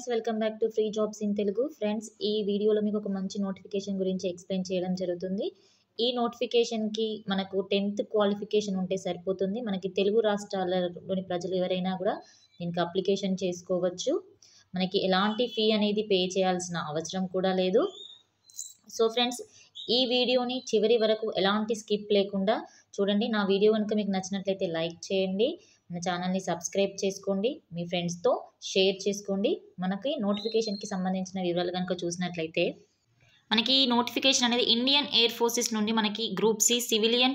friends welcome back to free jobs in Telugu friends ఈ వీడియోలో మీకు ఒక మంచి నోటిఫికేషన్ గురించి ఎక్స్ప్లెయిన్ చేయడం జరుగుతుంది ఈ నోటిఫికేషన్కి మనకు టెన్త్ క్వాలిఫికేషన్ ఉంటే సరిపోతుంది మనకి తెలుగు రాష్ట్రాలలోని ప్రజలు ఎవరైనా కూడా దీనికి అప్లికేషన్ చేసుకోవచ్చు మనకి ఎలాంటి ఫీ అనేది పే చేయాల్సిన అవసరం కూడా లేదు సో ఫ్రెండ్స్ ఈ వీడియోని చివరి వరకు ఎలాంటి స్కిప్ లేకుండా చూడండి నా వీడియో కనుక మీకు నచ్చినట్లయితే లైక్ చేయండి మన ఛానల్ని సబ్స్క్రైబ్ చేసుకోండి మీ ఫ్రెండ్స్తో షేర్ చేసుకోండి మనకి నోటిఫికేషన్కి సంబంధించిన వివరాలు కనుక చూసినట్లయితే మనకి నోటిఫికేషన్ అనేది ఇండియన్ ఎయిర్ ఫోర్సెస్ నుండి మనకి గ్రూప్ సి సివిలియన్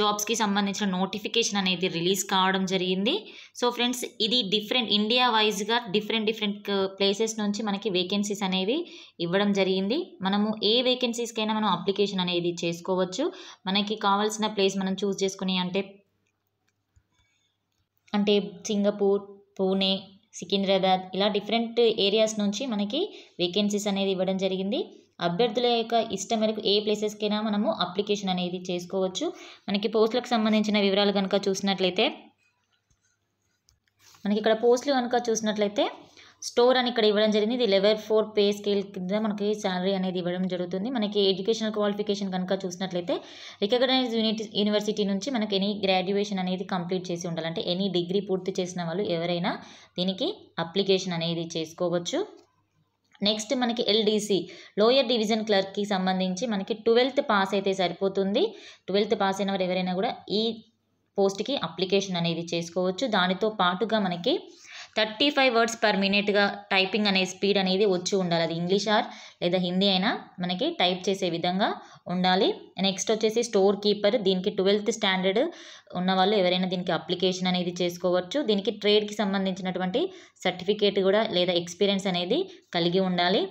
జాబ్స్కి సంబంధించిన నోటిఫికేషన్ అనేది రిలీజ్ కావడం జరిగింది సో ఫ్రెండ్స్ ఇది డిఫరెంట్ ఇండియా వైజ్గా డిఫరెంట్ డిఫరెంట్ ప్లేసెస్ నుంచి మనకి వేకెన్సీస్ అనేవి ఇవ్వడం జరిగింది మనము ఏ వేకెన్సీస్కైనా మనం అప్లికేషన్ అనేది చేసుకోవచ్చు మనకి కావాల్సిన ప్లేస్ మనం చూస్ చేసుకుని అంటే అంటే సింగపూర్ పూణే సికింద్రాబాద్ ఇలా డిఫరెంట్ ఏరియాస్ నుంచి మనకి వేకెన్సీస్ అనేది ఇవ్వడం జరిగింది అభ్యర్థుల యొక్క ఇష్టం మేరకు ఏ ప్లేసెస్కైనా మనము అప్లికేషన్ అనేది చేసుకోవచ్చు మనకి పోస్టులకు సంబంధించిన వివరాలు కనుక చూసినట్లయితే మనకి ఇక్కడ పోస్టులు కనుక చూసినట్లయితే స్టోర్ అని ఇక్కడ ఇవ్వడం జరిగింది ఇది లెవెల్ ఫోర్ పే స్కేల్ కింద మనకి శాలరీ అనేది ఇవ్వడం జరుగుతుంది మనకి ఎడ్యుకేషనల్ క్వాలిఫికేషన్ కనుక చూసినట్లయితే రికగ్నైజ్ యూనివర్సిటీ నుంచి మనకి ఎనీ గ్రాడ్యుయేషన్ అనేది కంప్లీట్ చేసి ఉండాలంటే ఎనీ డిగ్రీ పూర్తి చేసిన వాళ్ళు ఎవరైనా దీనికి అప్లికేషన్ అనేది చేసుకోవచ్చు నెక్స్ట్ మనకి ఎల్డీసీ లోయర్ డివిజన్ క్లర్క్కి సంబంధించి మనకి ట్వెల్త్ పాస్ అయితే సరిపోతుంది ట్వెల్త్ పాస్ అయిన వారు ఎవరైనా కూడా ఈ పోస్ట్కి అప్లికేషన్ అనేది చేసుకోవచ్చు దానితో పాటుగా మనకి థర్టీ ఫైవ్ వర్డ్స్ పర్ మినిట్గా టైపింగ్ అనే స్పీడ్ అనేది వచ్చి ఉండాలి అది ఇంగ్లీష్ ఆర్ లేదా హిందీ అయినా మనకి టైప్ చేసే విధంగా ఉండాలి నెక్స్ట్ వచ్చేసి స్టోర్ కీపర్ దీనికి ట్వెల్త్ స్టాండర్డ్ ఉన్న వాళ్ళు ఎవరైనా దీనికి అప్లికేషన్ అనేది చేసుకోవచ్చు దీనికి ట్రేడ్కి సంబంధించినటువంటి సర్టిఫికేట్ కూడా లేదా ఎక్స్పీరియన్స్ అనేది కలిగి ఉండాలి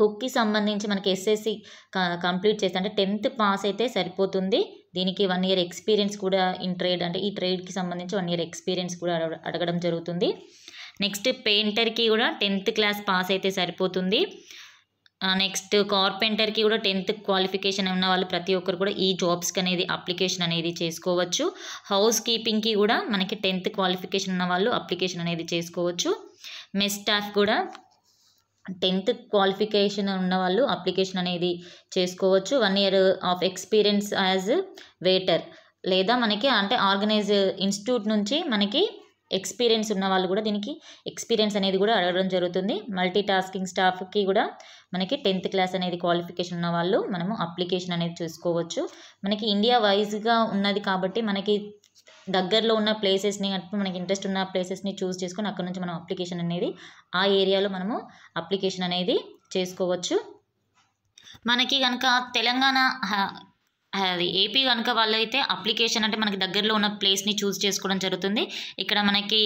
కుక్కి సంబంధించి మనకి ఎస్ఎస్సి కంప్లీట్ చేస్తే అంటే టెన్త్ పాస్ అయితే సరిపోతుంది దీనికి వన్ ఇయర్ ఎక్స్పీరియన్స్ కూడా ఇన్ ట్రేడ్ అంటే ఈ ట్రేడ్కి సంబంధించి వన్ ఇయర్ ఎక్స్పీరియన్స్ కూడా అడగడం జరుగుతుంది నెక్స్ట్ పెయింటర్కి కూడా టెన్త్ క్లాస్ పాస్ అయితే సరిపోతుంది నెక్స్ట్ కార్పెంటర్కి కూడా టెన్త్ క్వాలిఫికేషన్ ఉన్న వాళ్ళు ప్రతి ఒక్కరు కూడా ఈ జాబ్స్కి అనేది అప్లికేషన్ అనేది చేసుకోవచ్చు హౌస్ కీపింగ్కి కూడా మనకి టెన్త్ క్వాలిఫికేషన్ ఉన్న వాళ్ళు అప్లికేషన్ అనేది చేసుకోవచ్చు మెస్ స్టాఫ్ కూడా టెన్త్ క్వాలిఫికేషన్ ఉన్నవాళ్ళు అప్లికేషన్ అనేది చేసుకోవచ్చు one year of experience as waiter లేదా మనకి అంటే ఆర్గనైజ్ ఇన్స్టిట్యూట్ నుంచి మనకి ఎక్స్పీరియన్స్ ఉన్న వాళ్ళు కూడా దీనికి ఎక్స్పీరియన్స్ అనేది కూడా అడగడం జరుగుతుంది మల్టీ టాస్కింగ్ స్టాఫ్కి కూడా మనకి టెన్త్ క్లాస్ అనేది క్వాలిఫికేషన్ ఉన్న వాళ్ళు మనము అప్లికేషన్ అనేది చూసుకోవచ్చు మనకి ఇండియా వైజ్గా ఉన్నది కాబట్టి మనకి దగ్గరలో ఉన్న ప్లేసెస్ని మనకి ఇంట్రెస్ట్ ఉన్న ప్లేసెస్ని చూస్ చేసుకొని అక్కడ నుంచి మనం అప్లికేషన్ అనేది ఆ ఏరియాలో మనము అప్లికేషన్ అనేది చేసుకోవచ్చు మనకి కనుక తెలంగాణ అది ఏపీ కనుక వాళ్ళైతే అప్లికేషన్ అంటే మనకి దగ్గరలో ఉన్న ప్లేస్ని చూస్ చేసుకోవడం జరుగుతుంది ఇక్కడ మనకి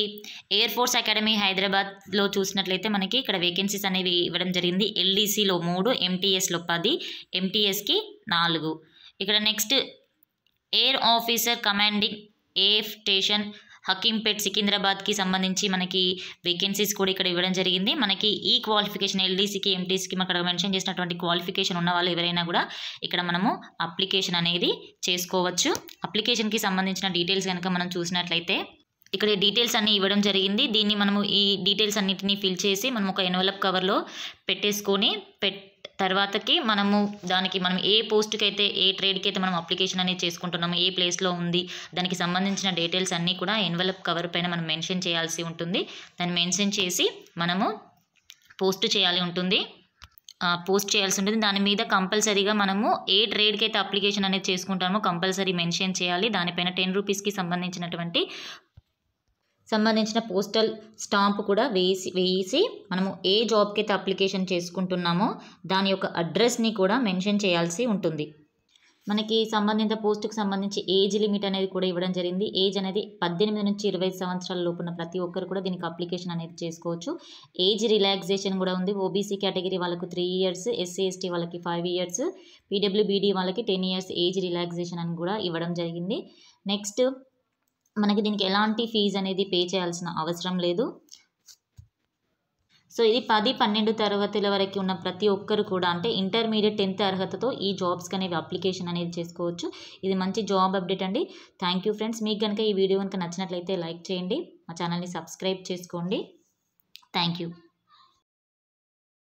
ఎయిర్ ఫోర్స్ అకాడమీ హైదరాబాద్లో చూసినట్లయితే మనకి ఇక్కడ వేకెన్సీస్ అనేవి ఇవ్వడం జరిగింది ఎల్డీసీలో మూడు ఎంటీఎస్లో పది ఎంటీఎస్కి నాలుగు ఇక్కడ next air officer commanding AF station Hakimpet సికింద్రాబాద్కి సంబంధించి మనకి వేకెన్సీస్ కూడా ఇక్కడ ఇవ్వడం జరిగింది మనకి ఈ క్వాలిఫికేషన్ ఎల్డీసీకి ఎంటీసీకి అక్కడ మెన్షన్ చేసినటువంటి క్వాలిఫికేషన్ ఉన్న వాళ్ళు ఎవరైనా కూడా ఇక్కడ మనము అప్లికేషన్ అనేది చేసుకోవచ్చు అప్లికేషన్కి సంబంధించిన డీటెయిల్స్ కనుక మనం చూసినట్లయితే ఇక్కడ డీటెయిల్స్ అన్నీ ఇవ్వడం జరిగింది దీన్ని మనము ఈ డీటెయిల్స్ అన్నింటినీ ఫిల్ చేసి మనం ఒక ఎన్వలప్ కవర్లో పెట్టేసుకొని పెట్ తర్వాతకి మనము దానికి మనం ఏ పోస్ట్కి అయితే ఏ ట్రేడ్కి అయితే మనం అప్లికేషన్ అనేది చేసుకుంటున్నాము ఏ ప్లేస్లో ఉంది దానికి సంబంధించిన డీటెయిల్స్ అన్నీ కూడా ఎన్వలప్ కవర్ పైన మనం మెన్షన్ చేయాల్సి ఉంటుంది దాన్ని మెన్షన్ చేసి మనము పోస్ట్ చేయాలి ఉంటుంది పోస్ట్ చేయాల్సి ఉంటుంది దాని మీద కంపల్సరీగా మనము ఏ ట్రేడ్కి అయితే అప్లికేషన్ అనేది చేసుకుంటామో కంపల్సరీ మెన్షన్ చేయాలి దానిపైన టెన్ రూపీస్కి సంబంధించినటువంటి సంబంధించిన పోస్టల్ స్టాంప్ కూడా వేసి వేసి మనము ఏ జాబ్కి అయితే అప్లికేషన్ చేసుకుంటున్నామో దాని యొక్క అడ్రస్ని కూడా మెన్షన్ చేయాల్సి ఉంటుంది మనకి సంబంధిత పోస్టుకు సంబంధించి ఏజ్ లిమిట్ అనేది కూడా ఇవ్వడం జరిగింది ఏజ్ అనేది పద్దెనిమిది నుంచి ఇరవై సంవత్సరాల లోపున ప్రతి ఒక్కరు కూడా దీనికి అప్లికేషన్ అనేది చేసుకోవచ్చు ఏజ్ రిలాక్సేషన్ కూడా ఉంది ఓబీసీ కేటగిరీ వాళ్ళకు త్రీ ఇయర్స్ ఎస్సీ ఎస్టీ వాళ్ళకి ఫైవ్ ఇయర్స్ పీడబ్ల్యూబీడీ వాళ్ళకి టెన్ ఇయర్స్ ఏజ్ రిలాక్సేషన్ అని కూడా ఇవ్వడం జరిగింది నెక్స్ట్ మనకి దీనికి ఎలాంటి ఫీజ్ అనేది పే చేయాల్సిన అవసరం లేదు సో ఇది పది పన్నెండు తరగతుల వరకు ఉన్న ప్రతి ఒక్కరు కూడా అంటే ఇంటర్మీడియట్ టెన్త్ అర్హతతో ఈ జాబ్స్కి అనేవి అప్లికేషన్ అనేది చేసుకోవచ్చు ఇది మంచి జాబ్ అప్డేట్ అండి థ్యాంక్ యూ ఫ్రెండ్స్ మీకు కనుక ఈ వీడియో కనుక నచ్చినట్లయితే లైక్ చేయండి మా ఛానల్ని సబ్స్క్రైబ్ చేసుకోండి థ్యాంక్ యూ